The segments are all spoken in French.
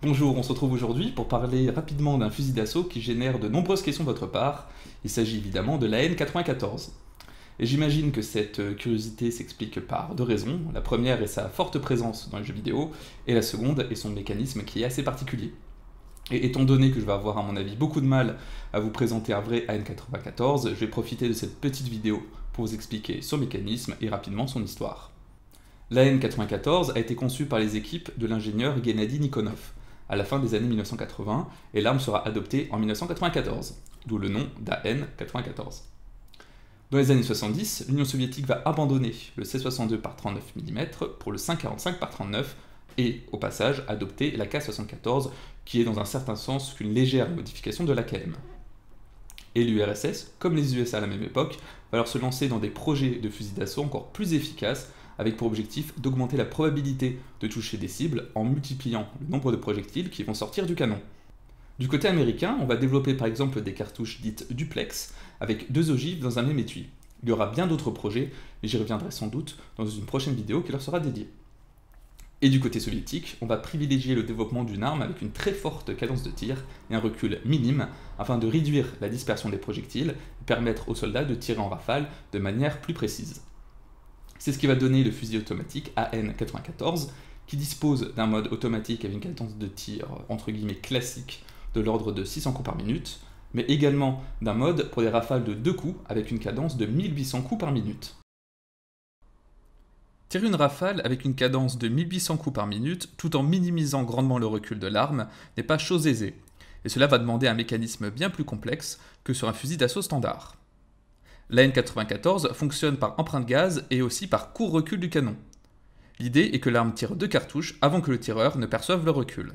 Bonjour, on se retrouve aujourd'hui pour parler rapidement d'un fusil d'assaut qui génère de nombreuses questions de votre part. Il s'agit évidemment de la N94. Et j'imagine que cette curiosité s'explique par deux raisons. La première est sa forte présence dans les jeux vidéo, et la seconde est son mécanisme qui est assez particulier. Et étant donné que je vais avoir à mon avis beaucoup de mal à vous présenter un vrai AN94, je vais profiter de cette petite vidéo pour vous expliquer son mécanisme et rapidement son histoire. La L'AN94 a été conçue par les équipes de l'ingénieur Gennady Nikonov à la fin des années 1980 et l'arme sera adoptée en 1994, d'où le nom d'AN-94. Dans les années 70, l'Union soviétique va abandonner le C-62 par 39 mm pour le 5,45 par 39 et, au passage, adopter la K-74, qui est dans un certain sens qu'une légère modification de la KM. Et l'URSS, comme les USA à la même époque, va alors se lancer dans des projets de fusils d'assaut encore plus efficaces avec pour objectif d'augmenter la probabilité de toucher des cibles en multipliant le nombre de projectiles qui vont sortir du canon. Du côté américain, on va développer par exemple des cartouches dites duplex avec deux ogives dans un même étui. Il y aura bien d'autres projets, mais j'y reviendrai sans doute dans une prochaine vidéo qui leur sera dédiée. Et du côté soviétique, on va privilégier le développement d'une arme avec une très forte cadence de tir et un recul minime afin de réduire la dispersion des projectiles et permettre aux soldats de tirer en rafale de manière plus précise. C'est ce qui va donner le fusil automatique AN-94, qui dispose d'un mode automatique avec une cadence de tir entre guillemets classique de l'ordre de 600 coups par minute, mais également d'un mode pour des rafales de 2 coups avec une cadence de 1800 coups par minute. Tirer une rafale avec une cadence de 1800 coups par minute tout en minimisant grandement le recul de l'arme n'est pas chose aisée, et cela va demander un mécanisme bien plus complexe que sur un fusil d'assaut standard. La N94 fonctionne par empreinte gaz et aussi par court recul du canon. L'idée est que l'arme tire deux cartouches avant que le tireur ne perçoive le recul.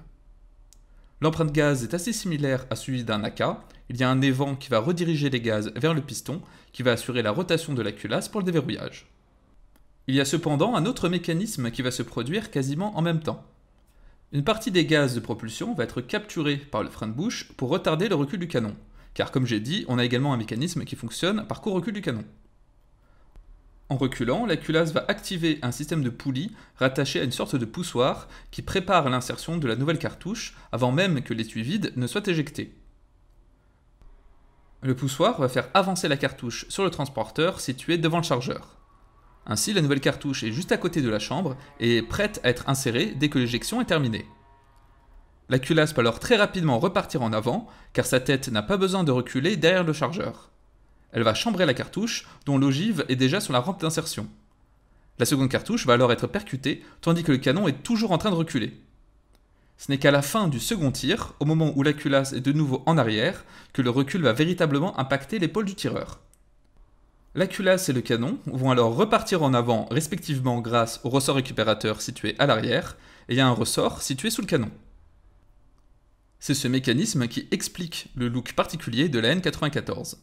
L'empreinte gaz est assez similaire à celui d'un AK. Il y a un évent qui va rediriger les gaz vers le piston, qui va assurer la rotation de la culasse pour le déverrouillage. Il y a cependant un autre mécanisme qui va se produire quasiment en même temps. Une partie des gaz de propulsion va être capturée par le frein de bouche pour retarder le recul du canon, car comme j'ai dit, on a également un mécanisme qui fonctionne par court recul du canon. En reculant, la culasse va activer un système de poulies rattaché à une sorte de poussoir qui prépare l'insertion de la nouvelle cartouche avant même que l'étui vide ne soit éjecté. Le poussoir va faire avancer la cartouche sur le transporteur situé devant le chargeur. Ainsi, la nouvelle cartouche est juste à côté de la chambre et est prête à être insérée dès que l'éjection est terminée. La culasse peut alors très rapidement repartir en avant, car sa tête n'a pas besoin de reculer derrière le chargeur. Elle va chambrer la cartouche, dont l'ogive est déjà sur la rampe d'insertion. La seconde cartouche va alors être percutée, tandis que le canon est toujours en train de reculer. Ce n'est qu'à la fin du second tir, au moment où la culasse est de nouveau en arrière, que le recul va véritablement impacter l'épaule du tireur. La culasse et le canon vont alors repartir en avant respectivement grâce au ressort récupérateur situé à l'arrière et à un ressort situé sous le canon. C'est ce mécanisme qui explique le look particulier de la N94.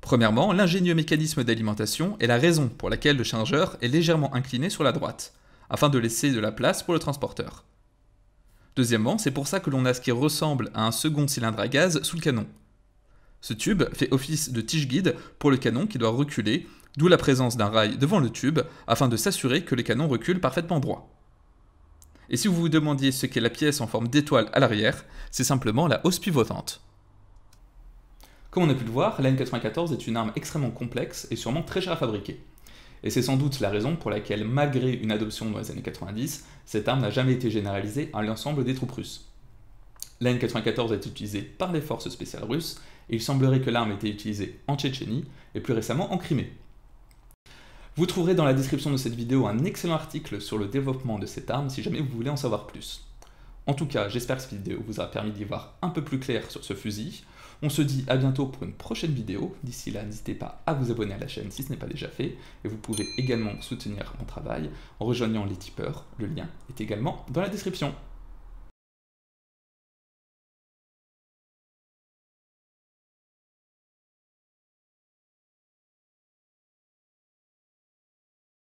Premièrement, l'ingénieux mécanisme d'alimentation est la raison pour laquelle le chargeur est légèrement incliné sur la droite, afin de laisser de la place pour le transporteur. Deuxièmement, c'est pour ça que l'on a ce qui ressemble à un second cylindre à gaz sous le canon. Ce tube fait office de tige guide pour le canon qui doit reculer, d'où la présence d'un rail devant le tube afin de s'assurer que le canon recule parfaitement droit. Et si vous vous demandiez ce qu'est la pièce en forme d'étoile à l'arrière, c'est simplement la hausse pivotante. Comme on a pu le voir, la N94 est une arme extrêmement complexe et sûrement très chère à fabriquer. Et c'est sans doute la raison pour laquelle, malgré une adoption dans les années 90, cette arme n'a jamais été généralisée à l'ensemble des troupes russes. La N94 est utilisée par les forces spéciales russes, et il semblerait que l'arme ait été utilisée en Tchétchénie et plus récemment en Crimée. Vous trouverez dans la description de cette vidéo un excellent article sur le développement de cette arme si jamais vous voulez en savoir plus. En tout cas, j'espère que cette vidéo vous aura permis d'y voir un peu plus clair sur ce fusil. On se dit à bientôt pour une prochaine vidéo. D'ici là, n'hésitez pas à vous abonner à la chaîne si ce n'est pas déjà fait. Et vous pouvez également soutenir mon travail en rejoignant les tipeurs. Le lien est également dans la description.